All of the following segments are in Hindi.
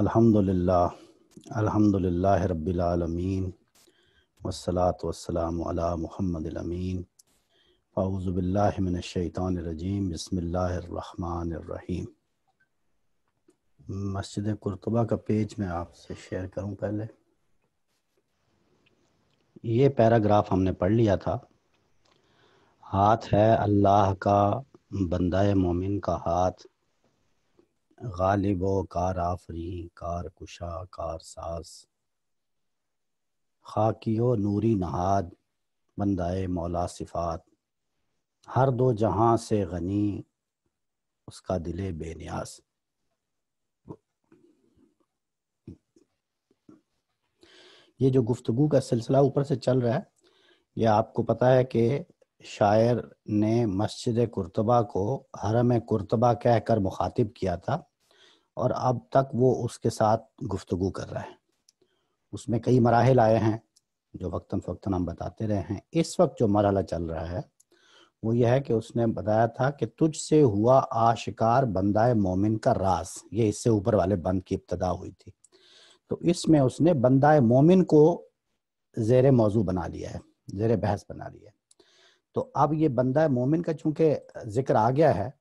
अल्हम्दुलिल्लाह अल्हम्दुलिल्लाह रब्बिल आलमीन वस्सलातु वस्सलामु अला मुहम्मदिल अमीन अऊज़ु बिल्लाहि मिनश शैतानिर रजीम बिस्मिल्लाहिर रहमानिर रहीम मस्जिद कुरतुबा का पेज मैं आपसे शेयर करूं पहले ये पैराग्राफ हमने पढ़ लिया था हाथ है अल्लाह का बंदा मोमिन का हाथ गालिब व कार आफरी कार कुशा कार सास खाकियो नूरी नहाद बंदाए मौला सिफात हर दो जहाँ से गनी उसका दिले बेनियास ये जो गुफ्तगु का सिलसिला ऊपर से चल रहा है ये आपको पता है कि शायर ने मस्जिद कुर्तबा को हरम कुर्तबा कहकर मुखातिब किया था और अब तक वो उसके साथ गुफ्तगु कर रहा है उसमें कई मराहल आए हैं जो वक्ता फ़क्ता हम बताते रहे हैं इस वक्त जो मरहला चल रहा है वो यह है कि उसने बताया था कि तुझसे हुआ आशिकार बंदाए मोमिन का रास ये इससे ऊपर वाले बंद की इब्तदा हुई थी तो इसमें उसने बंदाए मोमिन को जेर मौजू बना लिया है जेर बहस बना लिया है तो अब ये बंदा मोमिन का चूंकि जिक्र आ गया है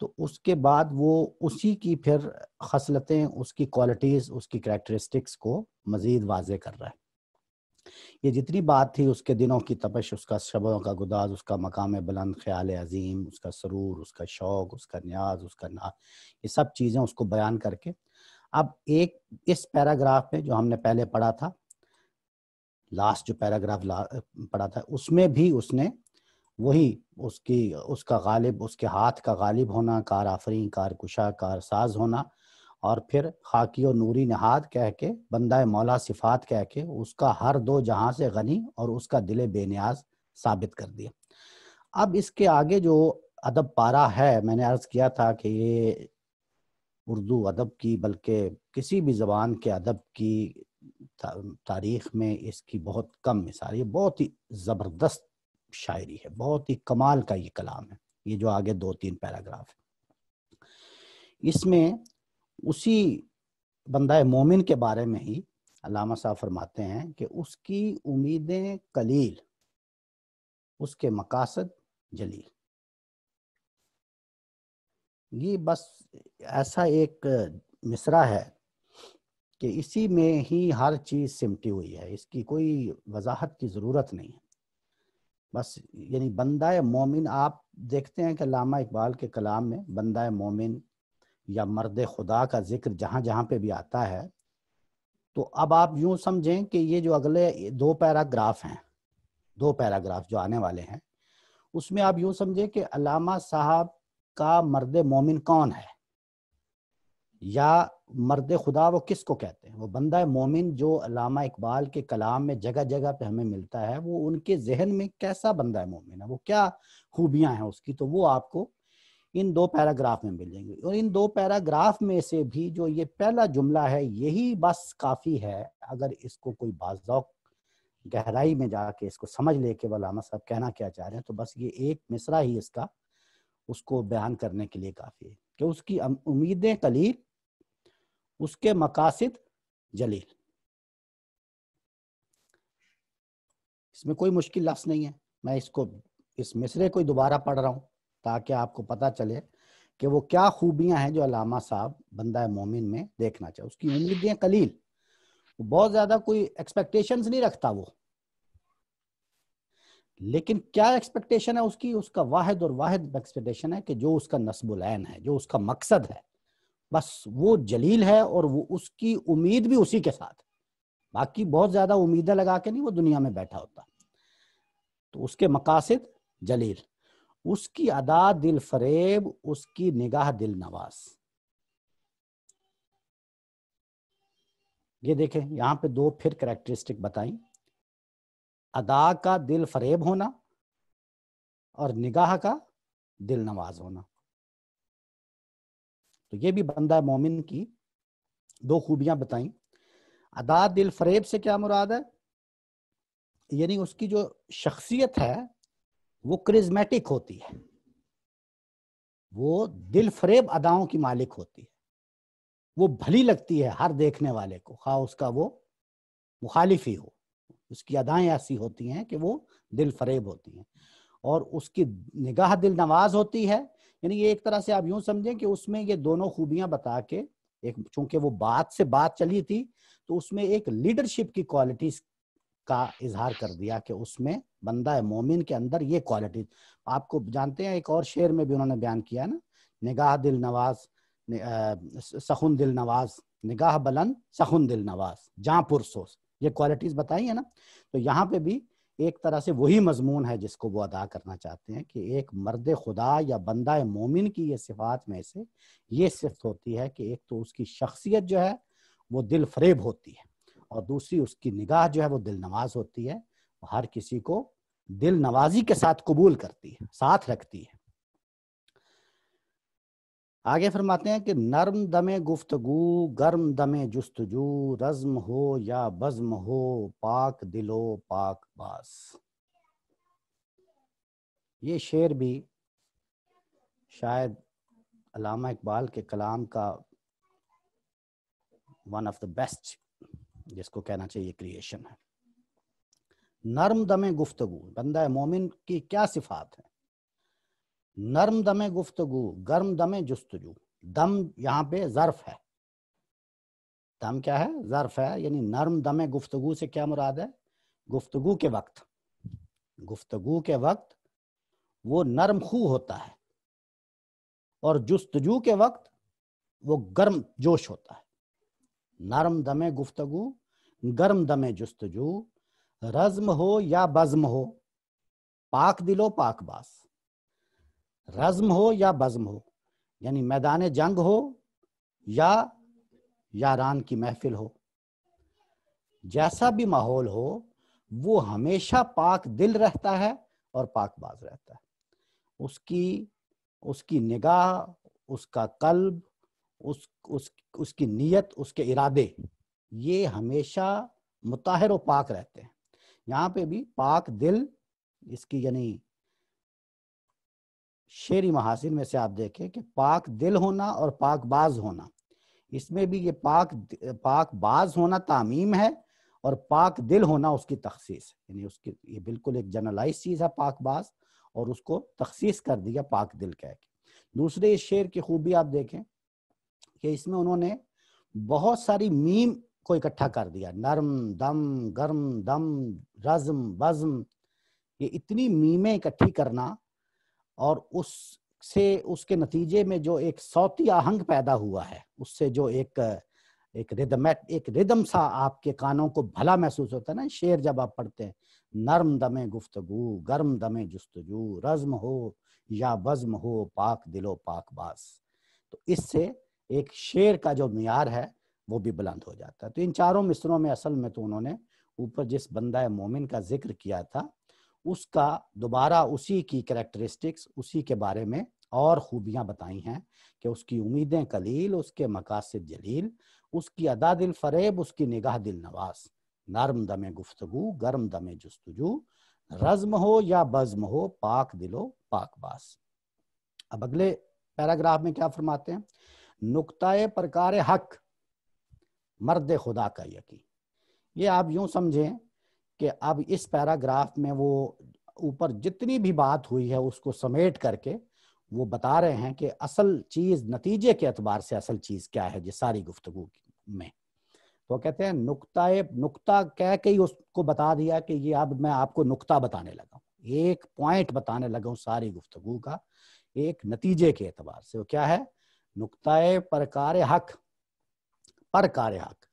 तो उसके बाद वो उसी की फिर खसलतें उसकी क्वालिटीज़ उसकी करेक्टरिस्टिक्स को मज़ीद वाज कर रहा है ये जितनी बात थी उसके दिनों की तपश उसका शबों का गुदाज उसका मकाम बुलंद ख्याल अजीम उसका सरूर उसका शौक़ उसका न्याज उसका ना ये सब चीज़ें उसको बयान करके अब एक इस पैराग्राफ में जो हमने पहले पढ़ा था लास्ट जो पैराग्राफ ला, पढ़ा था उसमें भी उसने वही उसकी उसका गालिब उसके हाथ का गालिब होना कार आफरी कार कुशा कार साज होना और फिर खाकि और नूरी नहाद कह के बंदा मौला सिफात कह के उसका हर दो जहां से गनी और उसका दिल बेनियाज साबित कर दिया अब इसके आगे जो अदब पारा है मैंने अर्ज किया था कि ये उर्दू अदब की बल्कि किसी भी ज़बान के अदब की तारीख में इसकी बहुत कम मिसाल ये बहुत ही ज़बरदस्त शायरी है बहुत ही कमाल का ये कलाम है ये जो आगे दो तीन पैराग्राफ है इसमें उसी बंदा मोमिन के बारे में ही अलामा साहब फरमाते हैं कि उसकी उम्मीदें कलील उसके मकासद जलील ये बस ऐसा एक मिसरा है कि इसी में ही हर चीज़ सिमटी हुई है इसकी कोई वजाहत की ज़रूरत नहीं है बस यानी बंदा मोमिन आप देखते हैं कि लामा इकबाल के कलाम में बंदा मोमिन या मर्द खुदा का जिक्र जहाँ जहाँ पे भी आता है तो अब आप यूँ समझें कि ये जो अगले दो पैराग्राफ हैं दो पैराग्राफ जो आने वाले हैं उसमें आप यूं समझें कि अलामा साहब का मर्द मोमिन कौन है या मर्द खुदा वो किस को कहते हैं वो बंदा मोमिन जो अलामा इकबाल के कलाम में जगह जगह पे हमें मिलता है वो उनके जहन में कैसा बंदा है मोमिन है वो क्या खूबियां हैं उसकी तो वो आपको इन दो पैराग्राफ में जाएंगे और इन दो पैराग्राफ में से भी जो ये पहला जुमला है यही बस काफ़ी है अगर इसको कोई बाजौक गहराई में जाके इसको समझ ले के वलामा साहब कहना क्या चाह रहे हैं तो बस ये एक मिसरा ही इसका उसको बयान करने के लिए काफ़ी है कि उसकी उम्मीदें कलील उसके मकासद जलील इसमें कोई मुश्किल लफ्स नहीं है मैं इसको इस मिसरे को दोबारा पढ़ रहा हूं ताकि आपको पता चले कि वो क्या खूबियां हैं जो अलामा साहब बंदा मोमिन में देखना चाहिए उसकी उम्मीदें कलील वो बहुत ज्यादा कोई एक्सपेक्टेशंस नहीं रखता वो लेकिन क्या एक्सपेक्टेशन है उसकी उसका वाहिद और वाहिद एक्सपेक्टेशन है कि जो उसका नस्बुल है जो उसका मकसद है बस वो जलील है और वो उसकी उम्मीद भी उसी के साथ बाकी बहुत ज्यादा उम्मीदें लगा के नहीं वो दुनिया में बैठा होता तो उसके मकासद जलील उसकी अदा दिल फरेब उसकी निगाह दिल नवाज ये देखें यहाँ पे दो फिर करेक्टरिस्टिक बताई अदा का दिल फरेब होना और निगाह का दिल नवाज होना तो ये भी बंदा मोमिन की दो खूबियां बताई अदा दिल फरेब से क्या मुराद है यानी उसकी जो शख्सियत है वो क्रिज्मेटिक होती है वो दिल फरेब अदाओं की मालिक होती है वो भली लगती है हर देखने वाले को खा उसका वो मुखालिफ ही हो उसकी अदाएं ऐसी होती हैं कि वो दिल फरेब होती हैं और उसकी निगाह दिल नवाज होती है यानी ये एक तरह से आप यूं समझें कि उसमें ये दोनों खूबियां बता के एक चूंकि वो बात से बात चली थी तो उसमें एक लीडरशिप की क्वालिटी का इजहार कर दिया कि उसमें बंदा है मोमिन के अंदर ये क्वालिटी आपको जानते हैं एक और शेर में भी उन्होंने बयान किया ना निगाह दिल नवाज सखुन दिल नवाज निगाह बलंद सखुन दिल नवाज जहां पुरसोस ये क्वालिटीज बताई है ना तो यहाँ पे भी एक तरह से वही मजमून है जिसको वो अदा करना चाहते हैं कि एक मर्द खुदा या बंदा मोमिन की ये सिफात में से ये सिफत होती है कि एक तो उसकी शख्सियत जो है वो दिल फरेब होती है और दूसरी उसकी निगाह जो है वो दिल नवाज होती है हर किसी को दिल नवाजी के साथ कबूल करती है साथ रखती है आगे फरमाते हैं कि नर्म दमे गुफ्तगु गर्म दमे जुस्तजू रज्म हो या बज्म हो पाक दिलो पाक बास ये शेर भी शायद अलामा इकबाल के कलाम का वन ऑफ द बेस्ट जिसको कहना चाहिए क्रिएशन है नर्म दमे गुफ्तगु बंदा मोमिन की क्या सिफात है नर्म दमे गुफ्तगु गर्म दमे जुस्तजू दम यहाँ पे ज़र्फ है दम क्या है ज़र्फ है यानी नर्म दमे गुफ्तगु से क्या मुराद है गुफ्तगु के वक्त गुफ्तगु के वक्त वो नर्म खू होता है और जुस्तजू के वक्त वो गर्म जोश होता है नर्म दमे गुफ्तगु गर्म दमे जुस्तजू रज्म हो या बज्म हो पाक दिलो पाक बास रज्म हो या बज्म हो यानी मैदान जंग हो या यारान की महफिल हो जैसा भी माहौल हो वो हमेशा पाक दिल रहता है और पाक बाज रहता है उसकी उसकी निगाह उसका कल्ब उस, उस उसकी नीयत उसके इरादे ये हमेशा मुताहिर और पाक रहते हैं यहाँ पे भी पाक दिल इसकी यानी शेरी महासिन में से आप देखें कि पाक दिल होना और पाक बाज होना इसमें भी ये पाक पाक बाज होना तामीम है और पाक दिल होना उसकी तखसीस यानी उसकी ये बिल्कुल एक जनरलाइज चीज़ है पाक बाज और उसको तखसीस कर दिया पाक दिल कह के दूसरे इस शेर की खूबी आप देखें कि इसमें उन्होंने बहुत सारी मीम को इकट्ठा कर दिया नरम दम गर्म दम रजम बज़म ये इतनी मीमें इकट्ठी करना और उससे उसके नतीजे में जो एक सौती आहंग पैदा हुआ है उससे जो एक एक रिदम एक रिदम सा आपके कानों को भला महसूस होता है ना शेर जब आप पढ़ते हैं नर्म दमे गुफ्तगु गर्म दमे जस्तजू रज्म हो या वज्म हो पाक दिलो पाक बास तो इससे एक शेर का जो मैार है वो भी बुलंद हो जाता है तो इन चारों मिसरों में असल में तो उन्होंने ऊपर जिस बंदा मोमिन का जिक्र किया था उसका दोबारा उसी की करेक्टरिस्टिक्स उसी के बारे में और खूबियां बताई हैं कि उसकी उम्मीदें कलील उसके मकासद जलील उसकी अदा दिल फरेब उसकी निगाह दिल नवाज नर्म दम गुफ्तगु गर्म दम जस्तजू रज्म हो या बज्म हो पाक दिलो बास अब अगले पैराग्राफ में क्या फरमाते हैं नुकताए प्रकार हक मर्द खुदा का यकीन ये आप यूं समझें कि अब इस पैराग्राफ में वो ऊपर जितनी भी बात हुई है उसको समेट करके वो बता रहे हैं कि असल चीज नतीजे के अतबार से असल चीज क्या है जिस सारी गुफ्तगु में तो कहते हैं नुकता नुकता कह के ही उसको बता दिया कि ये अब मैं आपको नुकता बताने लगा एक पॉइंट बताने लगा हूँ सारी गुफ्तगु का एक नतीजे के अतबार से वो क्या है नुकता कार्य हक पर कार्य हक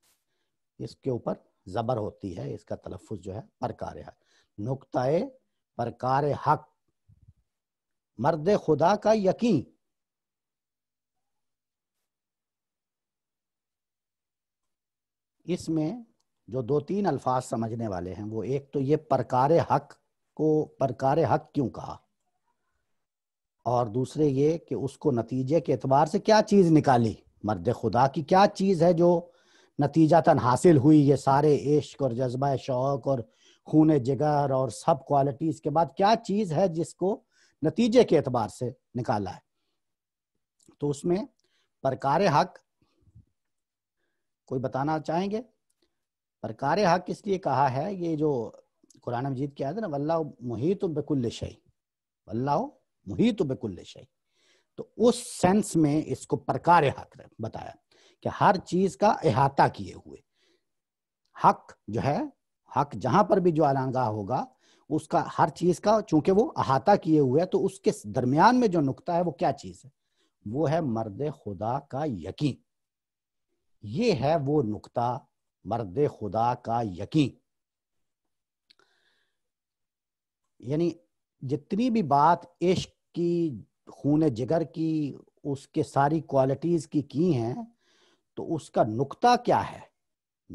इसके ऊपर ज़बर होती है इसका तलफुज जो है परकार हक नुकतः परकार हक मर्द खुदा का यकीन इसमें जो दो तीन अल्फाज समझने वाले हैं वो एक तो ये परकार हक को परकार हक क्यों कहा और दूसरे ये कि उसको नतीजे के एतबार से क्या चीज़ निकाली मर्द खुदा की क्या चीज़ है जो नतीजातन हासिल हुई ये सारे इश्क और जज्बा शौक और खून जिगर और सब क्वालिटीज के बाद क्या चीज़ है जिसको नतीजे के एतबार से निकाला है तो उसमें परकार हक कोई बताना चाहेंगे परकार हक इसलिए कहा है ये जो कुरान मजीद क्या है ना वल्ला मुहित बेकुल्ल शही वल्ला मुहित बेकुल्ल शही तो उस सेंस में इसको परकार हक बताया कि हर चीज का अहाता किए हुए हक जो है हक जहां पर भी जो आलानगाह होगा उसका हर चीज का चूंकि वो अहाता किए हुए है तो उसके दरमियान में जो नुकता है वो क्या चीज है वो है मर्द खुदा का यकीन ये है वो नुकता मर्द खुदा का यकीन यानी जितनी भी बात इश्क की खून जिगर की उसके सारी क्वालिटीज़ की की हैं तो उसका नुकता क्या है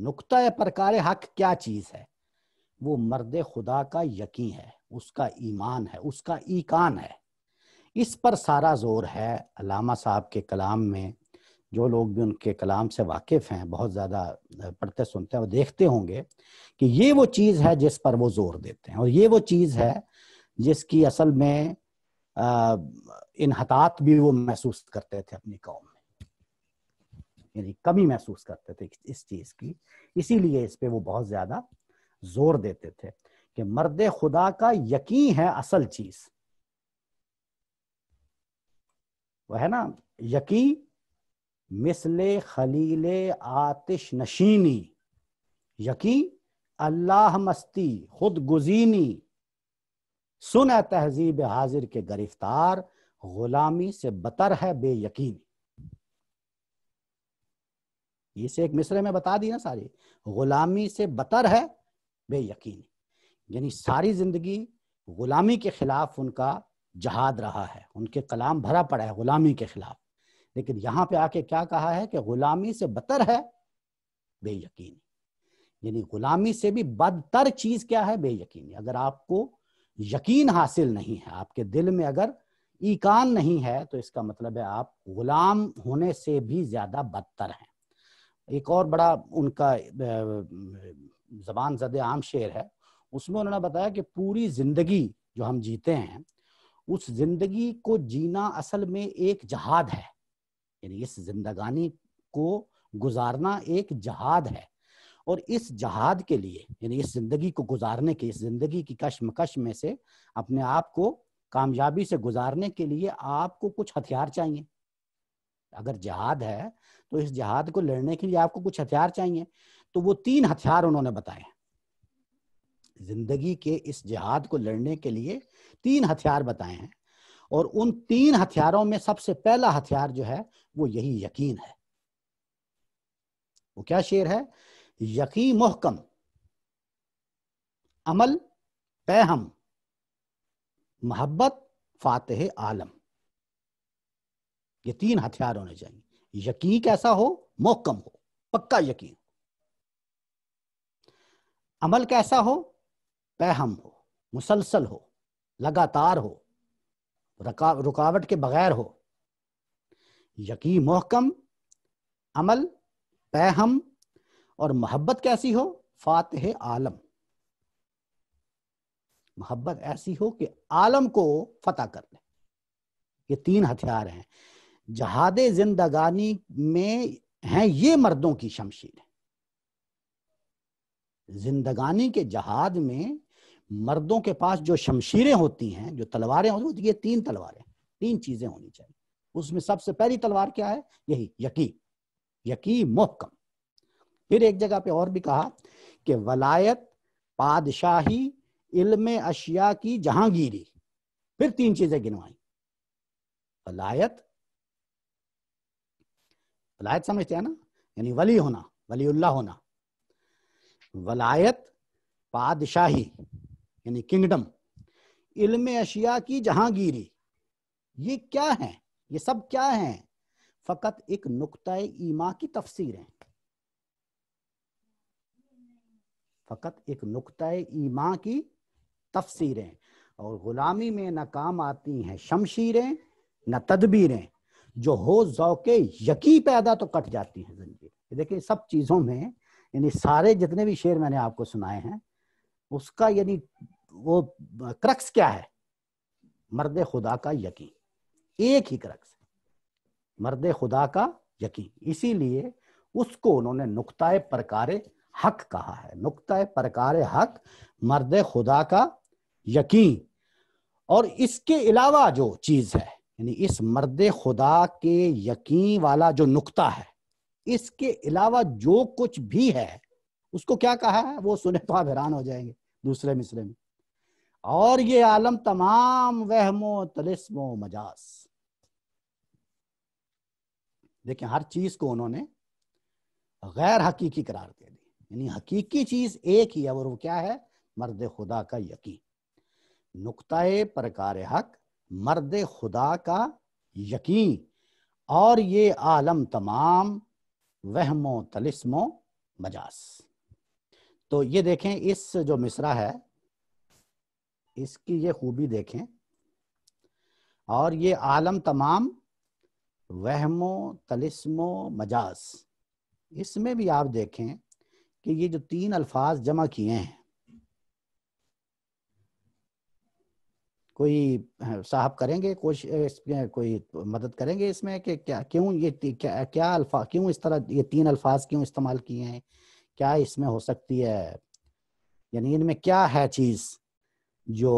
नुकता या प्रकार हक क्या चीज़ है वो मर्द खुदा का यकीन है उसका ईमान है उसका ईकान है इस पर सारा जोर है अलामा साहब के कलाम में जो लोग भी उनके कलाम से वाकिफ़ हैं बहुत ज़्यादा पढ़ते सुनते हैं और देखते होंगे कि ये वो चीज़ है जिस पर वो जोर देते हैं और ये वो चीज़ है जिसकी असल में इनहतात भी वो महसूस करते थे अपनी कौम यानी कमी महसूस करते थे इस चीज़ की इसीलिए इस पर वो बहुत ज़्यादा जोर देते थे कि मर्द खुदा का यकीन है असल चीज़ वो है ना यकीन मिसले खलील आतिश नशीनी यकीन अल्लाह मस्ती खुद गुजीनी सुन तहजीब हाजिर के गिरफ्तार गुलामी से बतर है बेयकीनी ये से एक मिसरे में बता दी ना सारी गुलामी से बतर है बेयकीन यानी सारी ज़िंदगी गुलामी के ख़िलाफ़ उनका जहाद रहा है उनके कलाम भरा पड़ा है गुलामी के ख़िलाफ़ लेकिन यहाँ पे आके क्या कहा है कि गुलामी से बतर है बेयकीनी यानी गुलामी से भी बदतर चीज़ क्या है बेयकीनी अगर आपको यकीन हासिल नहीं है आपके दिल में अगर ईकान नहीं है तो इसका मतलब है आप गुलाम होने से भी ज़्यादा बदतर हैं एक और बड़ा उनका जबान जद आम शेर है उसमें उन्होंने बताया कि पूरी जिंदगी जो हम जीते हैं उस जिंदगी को जीना असल में एक जहाद है यानी इस जिंदगानी को गुजारना एक जहाद है और इस जहाद के लिए यानी इस जिंदगी को गुजारने के इस जिंदगी की कश्मकश में से अपने आप को कामयाबी से गुजारने के लिए आपको कुछ हथियार चाहिए अगर जहाद है तो इस जहाद को लड़ने के लिए आपको कुछ हथियार चाहिए तो वो तीन हथियार उन्होंने बताए जिंदगी के इस जहाद को लड़ने के लिए तीन हथियार बताए हैं और उन तीन हथियारों में सबसे पहला हथियार जो है वो यही यकीन है वो क्या शेर है यकी मोहकम अमल पैहम मोहब्बत फातेह आलम ये तीन हथियार होने चाहिए यकीन कैसा हो मोहकम हो पक्का यकीन अमल कैसा हो पैहम हो मुसलसल हो लगातार हो रका, रुकावट के बगैर हो यकीन मोहकम अमल पैहम और मोहब्बत कैसी हो फातह आलम मोहब्बत ऐसी हो कि आलम को फतेह कर ले ये तीन हथियार हैं जहाद जिंदगानी में हैं ये मर्दों की शमशीरें जिंदगानी के जहाद में मर्दों के पास जो शमशीरें होती हैं जो तलवारें होती हैं ये तीन तलवारें तीन चीजें होनी चाहिए उसमें सबसे पहली तलवार क्या है यही यकी यकी मोहकम फिर एक जगह पे और भी कहा कि वलायत पादशाही इल्म अशिया की जहांगीरी फिर तीन चीजें गिनवाई वलायत वलायत समझते हैं ना यानी वली होना वलीउल्ला होना वलायत पादशाही यानी किंगडम इल्म अशिया की जहांगीरी ये क्या है ये सब क्या है फकत एक नुकता ईमा की तफसीर है फकत एक नुकता ईमा की तफसीरें और गुलामी में न काम आती हैं शमशीरें न तदबीरें जो हो जौके यकी पैदा तो कट जाती है जंजीर देखिए सब चीज़ों में यानी सारे जितने भी शेर मैंने आपको सुनाए हैं उसका यानी वो क्रक्स क्या है मर्द खुदा का यकीन एक ही क्रक्स मर्द खुदा का यकीन इसीलिए उसको उन्होंने नुकता प्रकार हक कहा है नुकता प्रकार हक मर्द खुदा का यकीन और इसके अलावा जो चीज़ है यानी इस मर्द खुदा के यकीन वाला जो नुक्ता है इसके अलावा जो कुछ भी है उसको क्या कहा है वो सुने तो आप हैरान हो जाएंगे दूसरे मिसरे में और ये आलम तमाम वहमो तलिस्मो मजाज देखिए हर चीज को उन्होंने गैर हकीकी करार दे दी यानी हकीकी चीज एक ही है और वो क्या है मर्द खुदा का यकीन नुकता परकार हक मर्द खुदा का यकीन और ये आलम तमाम वहमो तलिस्मो मजास तो ये देखें इस जो मिसरा है इसकी ये खूबी देखें और ये आलम तमाम वहमो तलिस्मो मजाज इसमें भी आप देखें कि ये जो तीन अल्फाज जमा किए हैं कोई हाँ, साहब करेंगे कोशिश कोई मदद करेंगे इसमें कि क्या क्यों ये क्या क्या अल्फा क्यों इस तरह ये तीन अल्फाज क्यों इस्तेमाल किए हैं क्या इसमें हो सकती है यानी इनमें क्या है चीज़ जो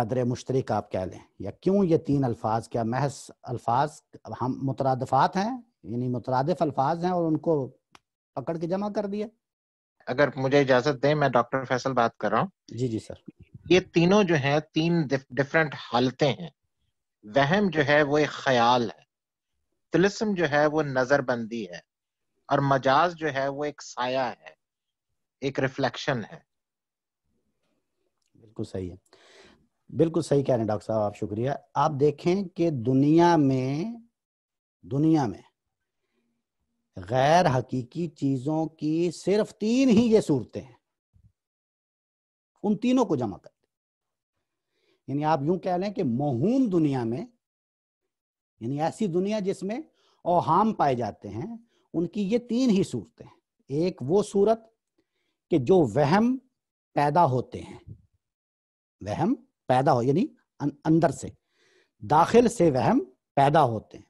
कदर मुश्तरक आप कह लें या क्यों ये तीन अल्फाज क्या महज अल्फाज हम मुतरदफात हैं यानी मुतरदफ अल्फाज हैं और उनको पकड़ के जमा कर दिया अगर मुझे इजाजत दें मैं डॉक्टर फैसल बात कर रहा हूँ जी जी सर ये तीनों जो है तीन डिफरेंट हालतें हैं वहम जो है वो एक ख्याल है तिलस्म जो है वो नजरबंदी है और मजाज जो है वो एक साया है एक रिफ्लेक्शन है बिल्कुल सही है बिल्कुल सही कह रहे हैं डॉक्टर साहब आप शुक्रिया आप देखें कि दुनिया में दुनिया में गैर हकीकी चीज़ों की सिर्फ तीन ही ये सूरतें हैं उन तीनों को जमा कर यानी आप यूं कह लें कि महुम दुनिया में यानी ऐसी दुनिया जिसमें ओहाम पाए जाते हैं उनकी ये तीन ही सूरतें हैं एक वो सूरत कि जो वहम पैदा होते हैं वहम पैदा हो यानी अं-, अंदर से दाखिल से वहम पैदा होते हैं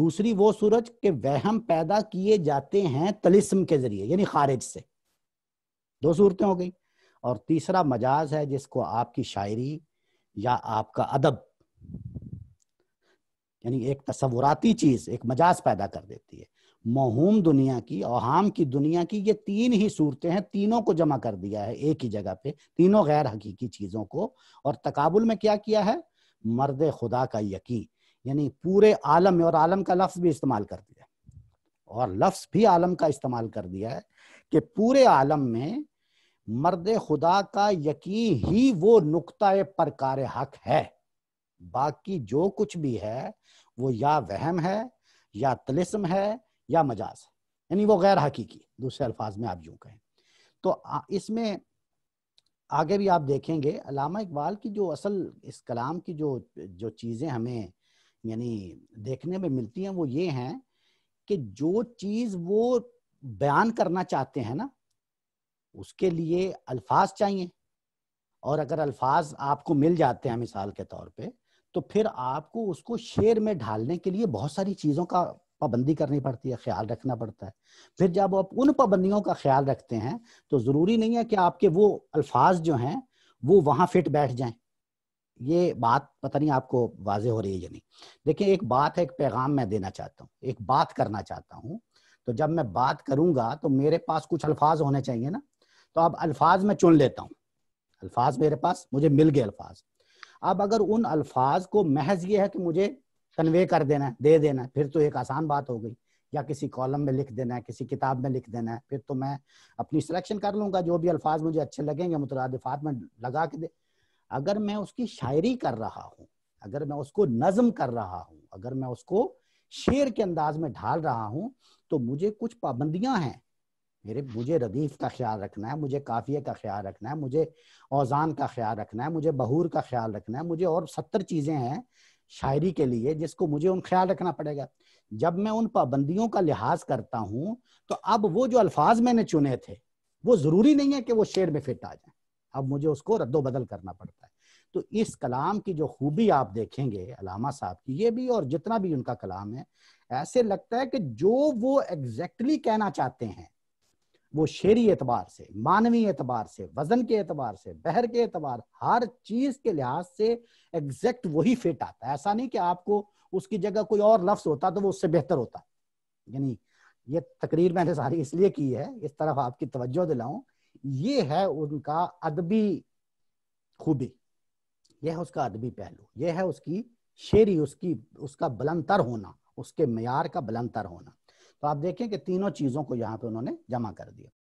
दूसरी वो सूरज के वहम पैदा किए जाते हैं तलिस्म के जरिए यानी खारिज से दो सूरतें हो गई और तीसरा मजाज है जिसको आपकी शायरी या आपका अदब यानी एक तस्वुराती चीज एक मजाज पैदा कर देती है महरूम दुनिया की औहाम की दुनिया की ये तीन ही सूरतें हैं तीनों को जमा कर दिया है एक ही जगह पे तीनों गैर हकीकी चीजों को और तकाबुल में क्या किया है मर्द खुदा का यकीन यानी पूरे आलम और आलम का लफ्ज भी इस्तेमाल कर दिया और लफ्ज भी आलम का इस्तेमाल कर दिया है कि पूरे आलम में मर्द खुदा का यकीन ही वो नुकता परकार हक है बाकी जो कुछ भी है वो या वहम है या तलिस्म है या मजाज है यानी वो गैर हकीकी दूसरे अल्फाज में आप जो कहें तो इसमें आगे भी आप देखेंगे अलामा इकबाल की जो असल इस कलाम की जो जो चीज़ें हमें यानी देखने में मिलती हैं वो ये हैं कि जो चीज़ वो बयान करना चाहते हैं ना उसके लिए अल्फाज चाहिए और अगर अल्फाज आपको मिल जाते हैं मिसाल के तौर पे तो फिर आपको उसको शेर में ढालने के लिए बहुत सारी चीज़ों का पाबंदी करनी पड़ती है ख्याल रखना पड़ता है फिर जब आप उन पाबंदियों का ख्याल रखते हैं तो ज़रूरी नहीं है कि आपके वो अल्फाज जो हैं वो वहां फिट बैठ जाएं ये बात पता नहीं आपको वाज हो रही है या नहीं देखिए एक बात है एक पैगाम मैं देना चाहता हूँ एक बात करना चाहता हूँ तो जब मैं बात करूँगा तो मेरे पास कुछ अल्फाज होने चाहिए ना तो अब अल्फाज में चुन लेता हूँ अल्फाज मेरे पास मुझे मिल गए अल्फाज अब अगर उन अल्फाज को महज ये है कि मुझे कन्वे कर देना है दे देना है फिर तो एक आसान बात हो गई या किसी कॉलम में लिख देना है किसी किताब में लिख देना है फिर तो मैं अपनी सिलेक्शन कर लूंगा जो भी अल्फाज मुझे अच्छे लगेंगे मुतरदात में लगा के दे अगर मैं उसकी शायरी कर रहा हूँ अगर मैं उसको नज्म कर रहा हूँ अगर मैं उसको शेर के अंदाज में ढाल रहा हूँ तो मुझे कुछ पाबंदियां हैं मेरे मुझे रदीफ का ख्याल रखना है मुझे काफिये का ख्याल रखना है मुझे औजान का ख्याल रखना है मुझे बहूर का ख्याल रखना है मुझे और सत्तर चीज़ें हैं शायरी के लिए जिसको मुझे उन ख्याल रखना पड़ेगा जब मैं उन पाबंदियों का लिहाज करता हूँ तो अब वो जो अल्फाज मैंने चुने थे वो ज़रूरी नहीं है कि वो शेर में फिट आ जाए अब मुझे उसको रद्दोबदल करना पड़ता है तो इस कलाम की जो खूबी आप देखेंगे अलामा साहब की ये भी और जितना भी उनका कलाम है ऐसे लगता है कि जो वो एग्जैक्टली exactly कहना चाहते हैं वो शेरी एतबार से मानवी एतबार से वजन के एतबार से बहर के एतबार हर चीज के लिहाज से एग्जैक्ट वही फिट आता है ऐसा नहीं कि आपको उसकी जगह कोई और लफ्ज होता तो वो उससे बेहतर होता यानी ये तकरीर मैंने सारी इसलिए की है इस तरफ आपकी तवज्जो दिलाऊं ये है उनका अदबी खूबी यह है उसका अदबी पहलू यह है उसकी शेरी उसकी उसका बलंतर होना उसके मैार का बलंतर होना तो आप देखें कि तीनों चीजों को यहाँ पे उन्होंने जमा कर दिया